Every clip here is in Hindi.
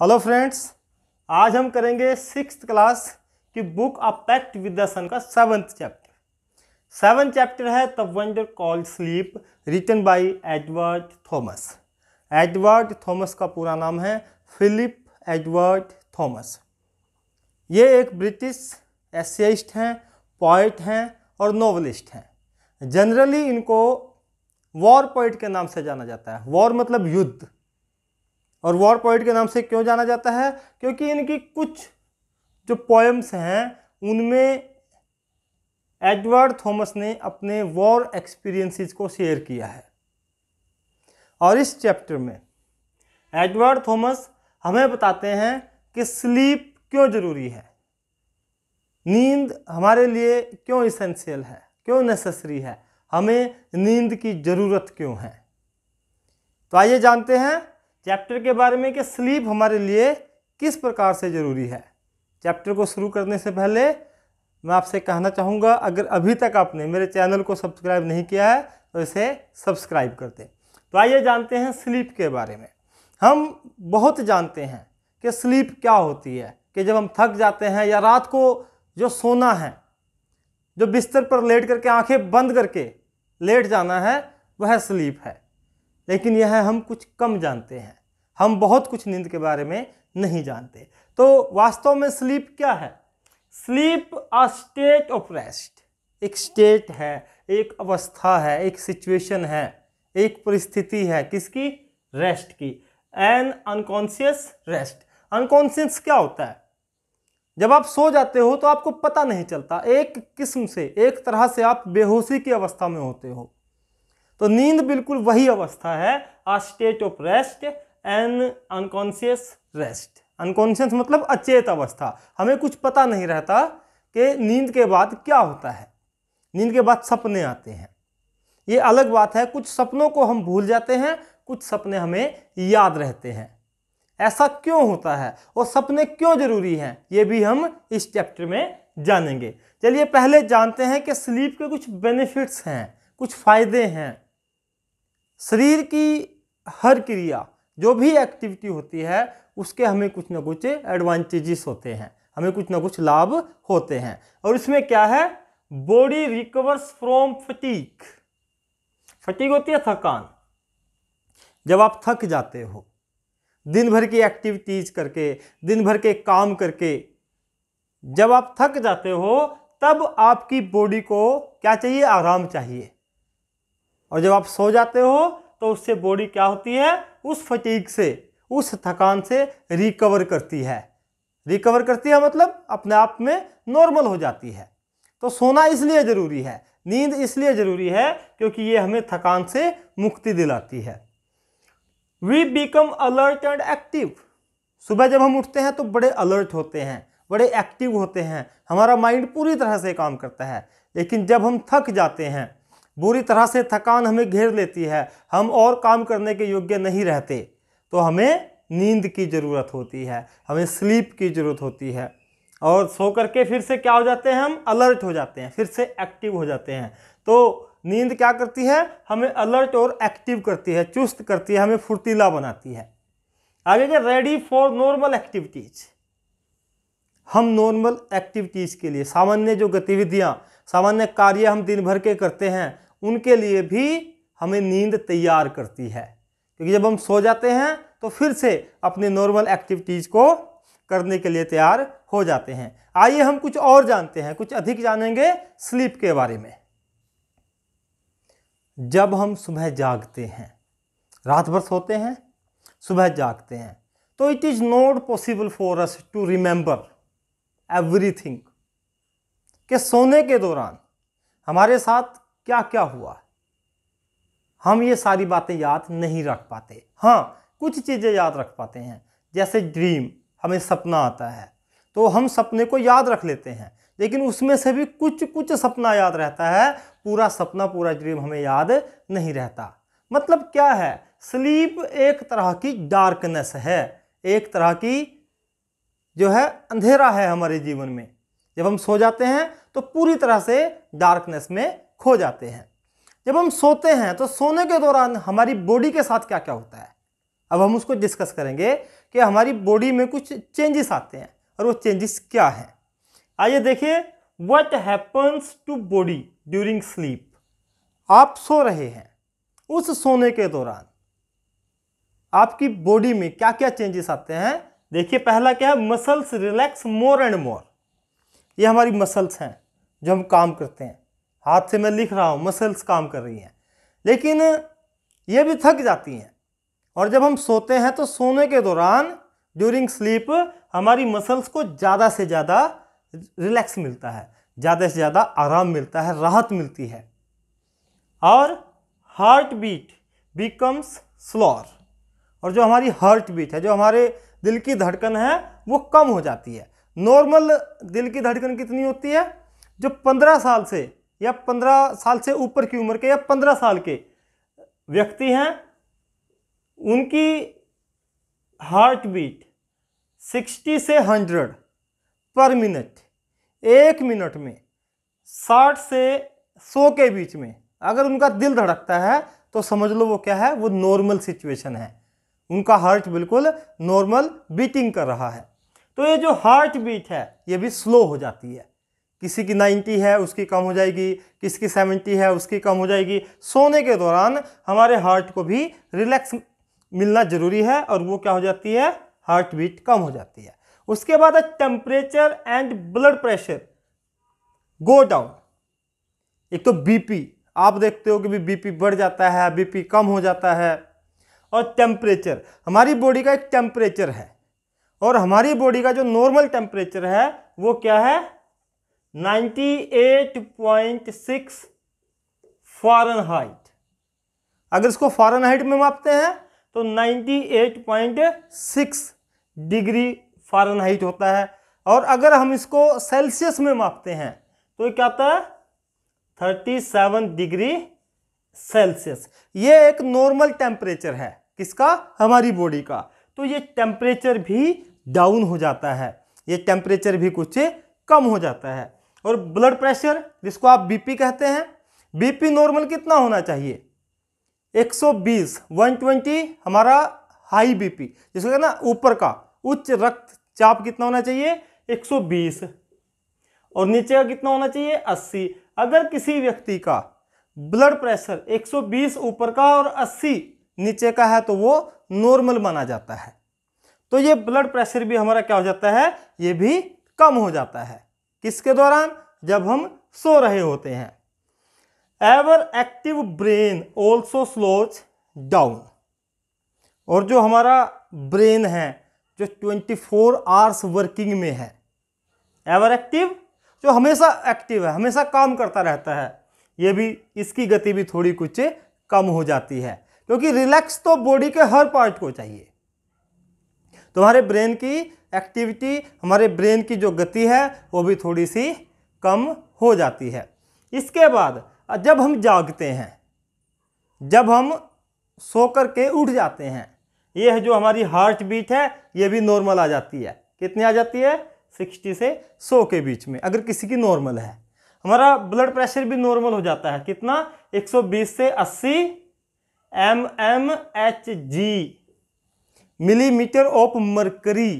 हेलो फ्रेंड्स आज हम करेंगे सिक्स क्लास की book of pact with the sun का सेवन्थ चैप्टर सेवन चैप्टर है the wonder call sleep written by Edward Thomas Edward Thomas का पूरा नाम है फिलिप एडवर्ड थॉमस ये एक ब्रिटिश एसियाइस्ट हैं पॉइट हैं और नॉवलिस्ट हैं जनरली इनको वॉर पॉइट के नाम से जाना जाता है वॉर मतलब युद्ध और वॉर पॉइंट के नाम से क्यों जाना जाता है क्योंकि इनकी कुछ जो पोएम्स हैं उनमें एडवर्ड थॉमस ने अपने वॉर एक्सपीरियंसेस को शेयर किया है और इस चैप्टर में एडवर्ड थॉमस हमें बताते हैं कि स्लीप क्यों ज़रूरी है नींद हमारे लिए क्यों इसेंशियल है क्यों नेसेसरी है हमें नींद की ज़रूरत क्यों है तो आइए जानते हैं चैप्टर के बारे में कि स्लीप हमारे लिए किस प्रकार से ज़रूरी है चैप्टर को शुरू करने से पहले मैं आपसे कहना चाहूँगा अगर अभी तक आपने मेरे चैनल को सब्सक्राइब नहीं किया है तो इसे सब्सक्राइब कर दें तो आइए जानते हैं स्लीप के बारे में हम बहुत जानते हैं कि स्लीप क्या होती है कि जब हम थक जाते हैं या रात को जो सोना है जो बिस्तर पर लेट करके आंखें बंद करके लेट जाना है वह स्लीप है लेकिन यह हम कुछ कम जानते हैं हम बहुत कुछ नींद के बारे में नहीं जानते तो वास्तव में स्लीप क्या है sleep a state of rest एक स्टेट है एक अवस्था है एक सिचुएशन है एक परिस्थिति है किसकी रेस्ट की एन अनकॉन्शियस रेस्ट अनकॉन्शियस क्या होता है जब आप सो जाते हो तो आपको पता नहीं चलता एक किस्म से एक तरह से आप बेहोशी की अवस्था में होते हो तो नींद बिल्कुल वही अवस्था है a state of rest an unconscious rest unconscious मतलब अचेत अवस्था हमें कुछ पता नहीं रहता कि नींद के बाद क्या होता है नींद के बाद सपने आते हैं ये अलग बात है कुछ सपनों को हम भूल जाते हैं कुछ सपने हमें याद रहते हैं ऐसा क्यों होता है और सपने क्यों जरूरी हैं ये भी हम इस चैप्टर में जानेंगे चलिए पहले जानते हैं कि स्लीप के कुछ बेनिफिट्स हैं कुछ फ़ायदे हैं शरीर की हर क्रिया जो भी एक्टिविटी होती है उसके हमें कुछ ना कुछ एडवांटेजेस होते हैं हमें कुछ ना कुछ लाभ होते हैं और इसमें क्या है body recovers from fatigue fatigue होती है थकान जब आप थक जाते हो दिन भर की एक्टिविटीज करके दिन भर के काम करके जब आप थक जाते हो तब आपकी बॉडी को क्या चाहिए आराम चाहिए और जब आप सो जाते हो तो उससे बॉडी क्या होती है उस फटीक से उस थकान से रिकवर करती है रिकवर करती है मतलब अपने आप में नॉर्मल हो जाती है तो सोना इसलिए ज़रूरी है नींद इसलिए ज़रूरी है क्योंकि ये हमें थकान से मुक्ति दिलाती है we become alert and active सुबह जब हम उठते हैं तो बड़े अलर्ट होते हैं बड़े एक्टिव होते हैं हमारा माइंड पूरी तरह से काम करता है लेकिन जब हम थक जाते हैं बुरी तरह से थकान हमें घेर लेती है हम और काम करने के योग्य नहीं रहते तो हमें नींद की ज़रूरत होती है हमें स्लीप की ज़रूरत होती है और सो करके फिर से क्या हो जाते हैं हम अलर्ट हो जाते हैं फिर से एक्टिव हो जाते हैं तो नींद क्या करती है हमें अलर्ट और एक्टिव करती है चुस्त करती है हमें फुर्तीला बनाती है आगे क्या रेडी फॉर नॉर्मल एक्टिविटीज़ हम नॉर्मल एक्टिविटीज़ के लिए सामान्य जो गतिविधियाँ सामान्य कार्य हम दिन भर के करते हैं उनके लिए भी हमें नींद तैयार करती है क्योंकि जब हम सो जाते हैं तो फिर से अपने नॉर्मल एक्टिविटीज़ को करने के लिए तैयार हो जाते हैं आइए हम कुछ और जानते हैं कुछ अधिक जानेंगे स्लीप के बारे में जब हम सुबह जागते हैं रात भर सोते हैं सुबह जागते हैं तो it is not possible for us to remember everything के सोने के दौरान हमारे साथ क्या क्या हुआ हम ये सारी बातें याद नहीं रख पाते हाँ कुछ चीज़ें याद रख पाते हैं जैसे ड्रीम हमें सपना आता है तो हम सपने को याद रख लेते हैं लेकिन उसमें से भी कुछ कुछ सपना याद रहता है पूरा सपना पूरा ड्रीम हमें याद नहीं रहता मतलब क्या है स्लीप एक तरह की डार्कनेस है एक तरह की जो है अंधेरा है हमारे जीवन में जब हम सो जाते हैं तो पूरी तरह से डार्कनेस में खो जाते हैं जब हम सोते हैं तो सोने के दौरान हमारी बॉडी के साथ क्या क्या होता है अब हम उसको डिस्कस करेंगे कि हमारी बॉडी में कुछ चेंजेस आते हैं और वो चेंजेस क्या हैं आइए देखिए what happens to body during sleep आप सो रहे हैं उस सोने के दौरान आपकी बॉडी में क्या क्या चेंजेस आते हैं देखिए पहला क्या है muscles relax more and more ये हमारी मसल्स हैं जो हम काम करते हैं हाथ से मैं लिख रहा हूँ मसल्स काम कर रही हैं लेकिन ये भी थक जाती हैं और जब हम सोते हैं तो सोने के दौरान ड्यूरिंग स्लीप हमारी मसल्स को ज़्यादा से ज़्यादा रिलैक्स मिलता है ज़्यादा से ज़्यादा आराम मिलता है राहत मिलती है और हार्ट बीट बिकम्स स्लोअर और जो हमारी हार्ट बीट है जो हमारे दिल की धड़कन है वो कम हो जाती है नॉर्मल दिल की धड़कन कितनी होती है जो पंद्रह साल से या पंद्रह साल से ऊपर की उम्र के या पंद्रह साल के व्यक्ति हैं उनकी हार्ट बीट सिक्सटी से हंड्रेड पर मिनट एक मिनट में साठ से सौ के बीच में अगर उनका दिल धड़कता है तो समझ लो वो क्या है वो नॉर्मल सिचुएशन है उनका हार्ट बिल्कुल नॉर्मल बीटिंग कर रहा है तो ये जो हार्ट बीट है ये भी स्लो हो जाती है किसी की नाइन्टी है उसकी कम हो जाएगी किसकी सेवेंटी है उसकी कम हो जाएगी सोने के दौरान हमारे हार्ट को भी रिलैक्स मिलना ज़रूरी है और वो क्या हो जाती है हार्ट बीट कम हो जाती है उसके बाद है temperature and blood pressure go down एक तो बीपी आप देखते हो कि भी बीपी बढ़ जाता है बीपी कम हो जाता है और टेम्परेचर हमारी बॉडी का एक टेम्परेचर है और हमारी बॉडी का जो नॉर्मल टेम्परेचर है वो क्या है 98.6 फारेनहाइट अगर इसको फारेनहाइट में मापते हैं तो 98.6 डिग्री फारेनहाइट होता है और अगर हम इसको सेल्सियस में मापते हैं तो क्या आता है थर्टी सेवन डिग्री सेल्सियस ये एक नॉर्मल टेम्परेचर है किसका हमारी बॉडी का तो ये टेम्परेचर भी डाउन हो जाता है ये टेम्परेचर भी कुछ कम हो जाता है और ब्लड प्रेशर जिसको आप बीपी कहते हैं बीपी नॉर्मल कितना होना चाहिए 120 120 हमारा हाई बीपी जिसको कहना ऊपर का उच्च रक्तचाप कितना होना चाहिए 120 और नीचे का कितना होना चाहिए 80 अगर किसी व्यक्ति का ब्लड प्रेशर 120 ऊपर का और 80 नीचे का है तो वो नॉर्मल माना जाता है तो ये ब्लड प्रेशर भी हमारा क्या हो जाता है ये भी कम हो जाता है किसके दौरान जब हम सो रहे होते हैं ever active brain also slows down और जो हमारा ब्रेन है जो 24 फोर आवर्स वर्किंग में है एवर एक्टिव जो हमेशा एक्टिव है हमेशा काम करता रहता है ये भी इसकी गति भी थोड़ी कुछ कम हो जाती है क्योंकि रिलैक्स तो बॉडी के हर पार्ट को चाहिए तुम्हारे ब्रेन की एक्टिविटी हमारे ब्रेन की जो गति है वो भी थोड़ी सी कम हो जाती है इसके बाद जब हम जागते हैं जब हम सो कर के उठ जाते हैं ये है जो हमारी हार्ट बीट है ये भी नॉर्मल आ जाती है कितनी आ जाती है सिक्सटी से सौ के बीच में अगर किसी की नॉर्मल है हमारा ब्लड प्रेशर भी नॉर्मल हो जाता है कितना 120 से 80 M M H G millimetre of mercury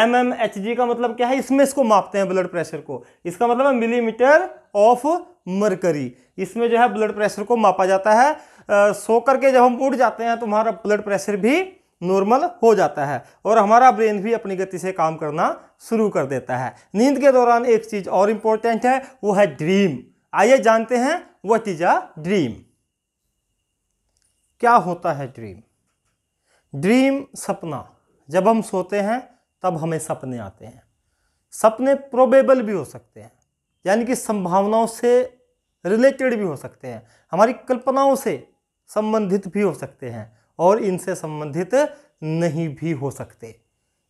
M M H G का मतलब क्या है इसमें इसको मापते हैं ब्लड प्रेशर को इसका मतलब है मिलीमीटर ऑफ मरकरी इसमें जो है ब्लड प्रेशर को मापा जाता है आ, सो करके जब हम उठ जाते हैं तो हमारा ब्लड प्रेशर भी नॉर्मल हो जाता है और हमारा ब्रेन भी अपनी गति से काम करना शुरू कर देता है नींद के दौरान एक चीज़ और इम्पोर्टेंट है वो है ड्रीम आइए जानते हैं वट इज अ ड्रीम क्या होता है ड्रीम ड्रीम सपना जब हम सोते हैं तब हमें सपने आते हैं सपने प्रोबेबल भी हो सकते हैं यानी कि संभावनाओं से रिलेटेड भी हो सकते हैं हमारी कल्पनाओं से संबंधित भी हो सकते हैं और इनसे संबंधित नहीं भी हो सकते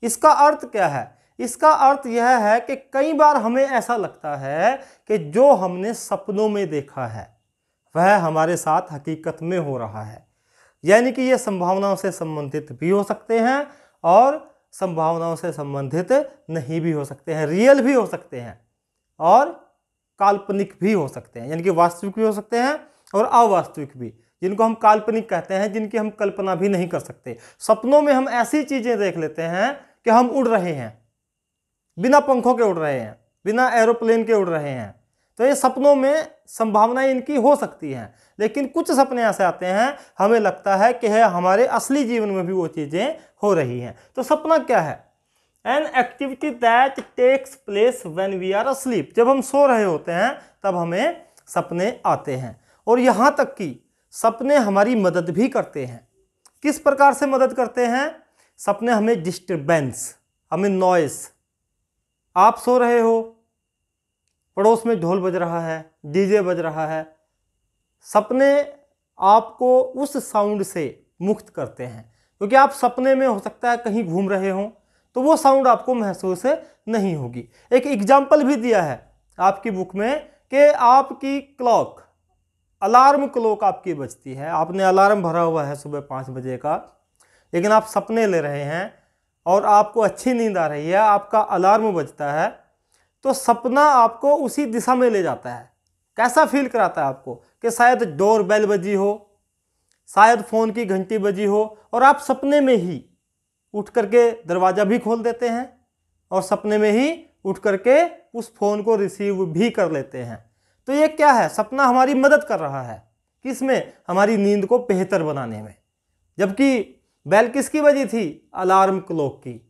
इसका अर्थ क्या है इसका अर्थ यह है कि कई बार हमें ऐसा लगता है कि जो हमने सपनों में देखा है वह हमारे साथ हकीकत में हो रहा है यानी कि ये संभावनाओं से संबंधित भी हो सकते हैं और संभावनाओं से संबंधित नहीं भी हो सकते हैं रियल भी हो सकते हैं और काल्पनिक भी हो सकते हैं यानी कि वास्तविक भी हो सकते हैं और अवास्तविक भी जिनको हम काल्पनिक कहते हैं जिनकी हम कल्पना भी नहीं कर सकते सपनों में हम ऐसी चीज़ें देख लेते हैं कि हम उड़ रहे हैं बिना पंखों के उड़ रहे हैं बिना एरोप्लेन के उड़ रहे हैं तो ये सपनों में संभावनाएं इनकी हो सकती हैं लेकिन कुछ सपने ऐसे आते हैं हमें लगता है कि है हमारे असली जीवन में भी वो चीज़ें हो रही हैं तो सपना क्या है an activity that takes place when we are asleep जब हम सो रहे होते हैं तब हमें सपने आते हैं और यहाँ तक कि सपने हमारी मदद भी करते हैं किस प्रकार से मदद करते हैं सपने हमें डिस्टर्बेंस हमें नॉइस आप सो रहे हो पड़ोस में ढोल बज रहा है डीजे बज रहा है सपने आपको उस साउंड से मुक्त करते हैं क्योंकि आप सपने में हो सकता है कहीं घूम रहे हों तो वो साउंड आपको महसूस नहीं होगी एक एग्जाम्पल भी दिया है आपकी बुक में कि आपकी क्लॉक अलार्म क्लॉक आपकी बजती है आपने अलार्म भरा हुआ है सुबह पाँच बजे का लेकिन आप सपने ले रहे हैं और आपको अच्छी नींद आ रही है आपका अलार्म बजता है तो सपना आपको उसी दिशा में ले जाता है कैसा फील कराता है आपको कि शायद डोर बेल बजी हो शायद फ़ोन की घंटी बजी हो और आप सपने में ही उठ करके दरवाज़ा भी खोल देते हैं और सपने में ही उठ करके उस फ़ोन को रिसीव भी कर लेते हैं तो ये क्या है सपना हमारी मदद कर रहा है किस में हमारी नींद को बेहतर बनाने में जबकि बैल किसकी बजी थी अलार्म क्लॉक की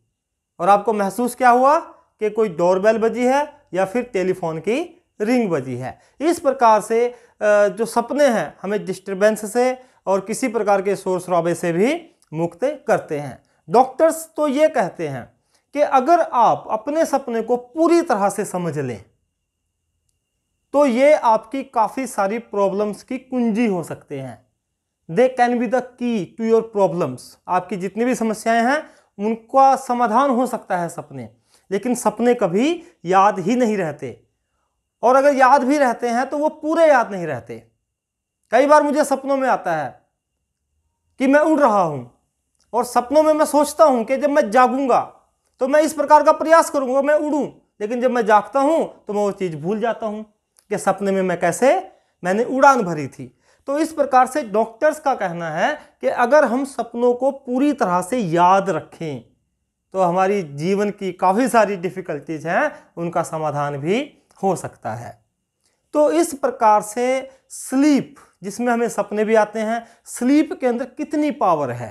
और आपको महसूस क्या हुआ कि कोई डोर बेल बजी है या फिर टेलीफोन की रिंग बजी है इस प्रकार से जो सपने हैं हमें डिस्टर्बेंस से और किसी प्रकार के शोर शराबे से भी मुक्त करते हैं डॉक्टर्स तो ये कहते हैं कि अगर आप अपने सपने को पूरी तरह से समझ लें तो ये आपकी काफ़ी सारी प्रॉब्लम्स की कुंजी हो सकते हैं they can be the key to your problems आपकी जितनी भी समस्याएं हैं उनका समाधान हो सकता है सपने लेकिन सपने कभी याद ही नहीं रहते और अगर याद भी रहते हैं तो वो पूरे याद नहीं रहते कई बार मुझे सपनों में आता है कि मैं उड़ रहा हूँ और सपनों में मैं सोचता हूँ कि जब मैं जागूंगा तो मैं इस प्रकार का प्रयास करूँगा मैं उड़ूँ लेकिन जब मैं जागता हूँ तो मैं वो चीज़ भूल जाता हूँ कि सपने में मैं कैसे मैंने उड़ान भरी थी तो इस प्रकार से डॉक्टर्स का कहना है कि अगर हम सपनों को पूरी तरह से याद रखें तो हमारी जीवन की काफ़ी सारी डिफ़िकल्टीज हैं उनका समाधान भी हो सकता है तो इस प्रकार से स्लीप जिसमें हमें सपने भी आते हैं स्लीप के अंदर कितनी पावर है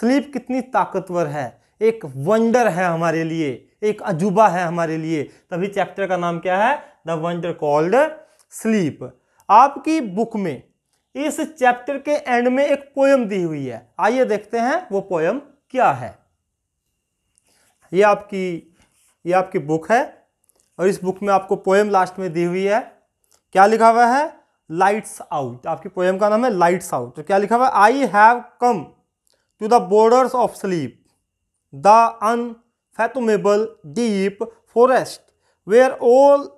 स्लीप कितनी ताकतवर है एक वंडर है हमारे लिए एक अजूबा है हमारे लिए तभी चैप्टर का नाम क्या है द वंडर कॉल्ड स्लीप आपकी बुक में इस चैप्टर के एंड में एक पोयम दी हुई है आइए देखते हैं वो पोयम क्या है ये आपकी ये आपकी बुक है और इस बुक में आपको पोएम लास्ट में दी हुई है क्या लिखा हुआ है लाइट्स आउट आपकी पोएम का नाम है लाइट्स आउट तो क्या लिखा हुआ है I have come to the borders of sleep the fathomable deep forest where all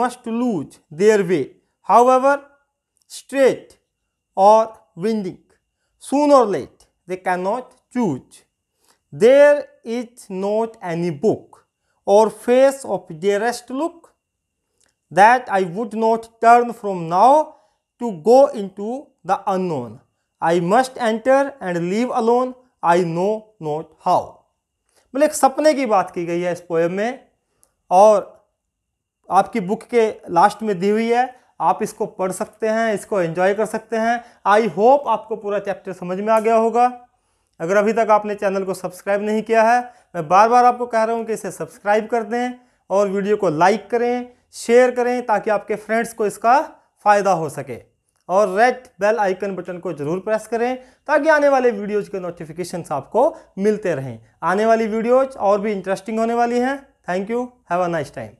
must lose their way however straight or winding or late they can not choose there is not any book or face of dearest look that I would not turn from now to go into the unknown. I must enter and leave alone. I know not how. बोले मतलब एक सपने की बात की गई है इस पोएम में और आपकी बुक के लास्ट में दी हुई है आप इसको पढ़ सकते हैं इसको एंजॉय कर सकते हैं आई होप आपको पूरा चैप्टर समझ में आ गया होगा अगर अभी तक आपने चैनल को सब्सक्राइब नहीं किया है मैं बार बार आपको कह रहा हूँ कि इसे सब्सक्राइब कर दें और वीडियो को लाइक करें शेयर करें ताकि आपके फ्रेंड्स को इसका फ़ायदा हो सके और रेड बेल आइकन बटन को ज़रूर प्रेस करें ताकि आने वाले वीडियोज़ के नोटिफिकेशन आपको मिलते रहें आने वाली वीडियोज और भी इंटरेस्टिंग होने वाली हैं thank you have a nice time